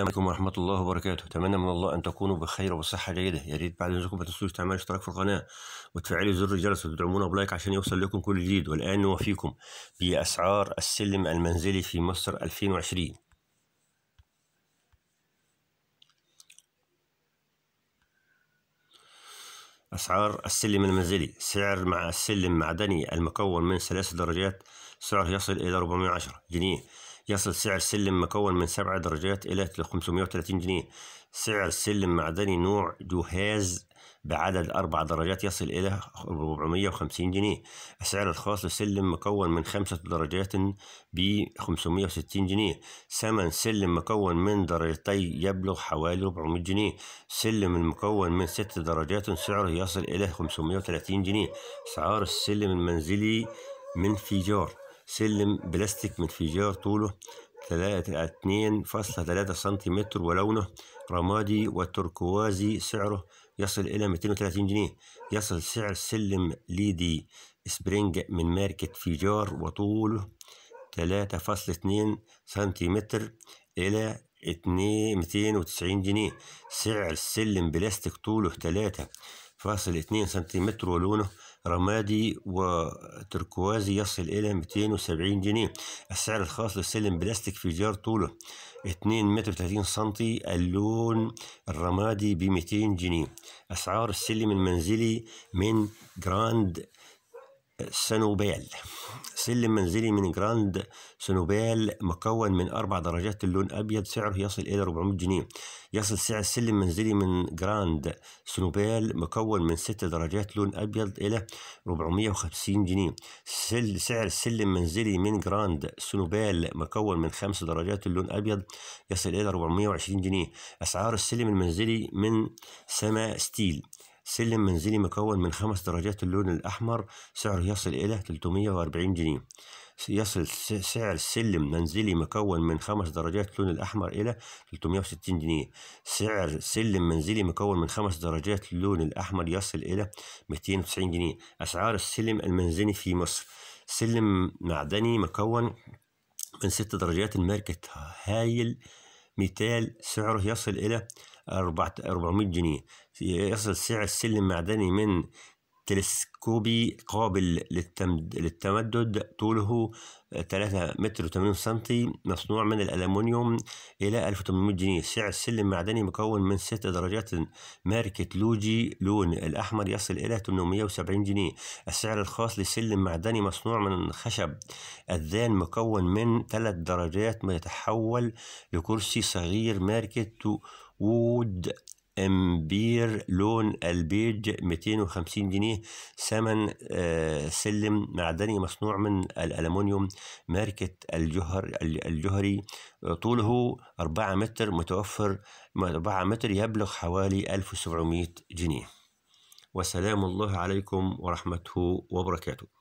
السلام عليكم ورحمة الله وبركاته أتمنى من الله أن تكونوا بخير وصحة جيدة يا ريت بعد إذنكم ما تنسوش تعملوا اشتراك في القناة وتفعلوا زر الجرس وتدعمونا بلايك عشان يوصل لكم كل جديد والآن نوفيكم بأسعار السلم المنزلي في مصر 2020 أسعار السلم المنزلي سعر مع السلم معدني المكون من ثلاث درجات سعره يصل إلى 410 جنيه يصل سعر سلم مكون من سبع درجات إلى 530 جنيه سعر سلم معدني نوع جهاز بعدد أربع درجات يصل إلى 450 جنيه السعر الخاص لسلم مكون من خمسة درجات ب 560 جنيه ثمن سلم مكون من درجتي يبلغ حوالي 400 جنيه سلم المكون من ست درجات سعره يصل إلى 530 جنيه أسعار السلم المنزلي من فيجار سلم بلاستيك منفجار طوله 2.3 سنتيمتر ولونه رمادي وتركوازي سعره يصل إلى 230 جنيه يصل سعر سلم ليدي سبرينج من ماركة فيجار وطوله 3.2 سنتيمتر إلى 290 جنيه سعر سلم بلاستيك طوله 3 فاصل اثنين سنتيمتر ولونه رمادي وتركوازي يصل إلى 270 جنيه السعر الخاص للسلم بلاستيك في جار طوله 2 متر 30 سنتي اللون الرمادي ب 200 جنيه أسعار السلم المنزلي من جراند سنوبال سلم منزلي من جراند سنوبال مكون من أربع درجات اللون أبيض سعره يصل إلى 400 جنيه يصل سعر السلم منزلي من جراند سنوبال مكون من ست درجات لون أبيض إلى 450 جنيه سل سعر السلم منزلي من جراند سنوبال مكون من خمس درجات اللون أبيض يصل إلى 420 جنيه أسعار السلم المنزلي من سما ستيل سلم منزلي مكون من خمس درجات اللون الأحمر سعره يصل إلى 340 جنيه يصل سعر سلم منزلي مكون من خمس درجات اللون الأحمر إلى 360 جنيه سعر سلم منزلي مكون من خمس درجات اللون الأحمر يصل إلى 290 جنيه أسعار السلم المنزلي في مصر سلم معدني مكون من ست درجات الماركة هايل مثال سعره يصل إلى 400 جنيه يصل سعر السلم المعدني من تلسكوبي قابل للتمدد طوله 3 متر 80 سنتي مصنوع من الألمنيوم إلى 1800 جنيه سعر السلم المعدني مكون من 6 درجات ماركة لوجي لون الأحمر يصل إلى 870 جنيه السعر الخاص لسلم معدني مصنوع من خشب الذان مكون من 3 درجات ما يتحول لكرسي صغير ماركة وود امبير لون البيج 250 جنيه ثمن آه، سلم معدني مصنوع من الالومنيوم ماركه الجهر الجهري طوله 4 متر متوفر 4 متر يبلغ حوالي 1700 جنيه وسلام الله عليكم ورحمته وبركاته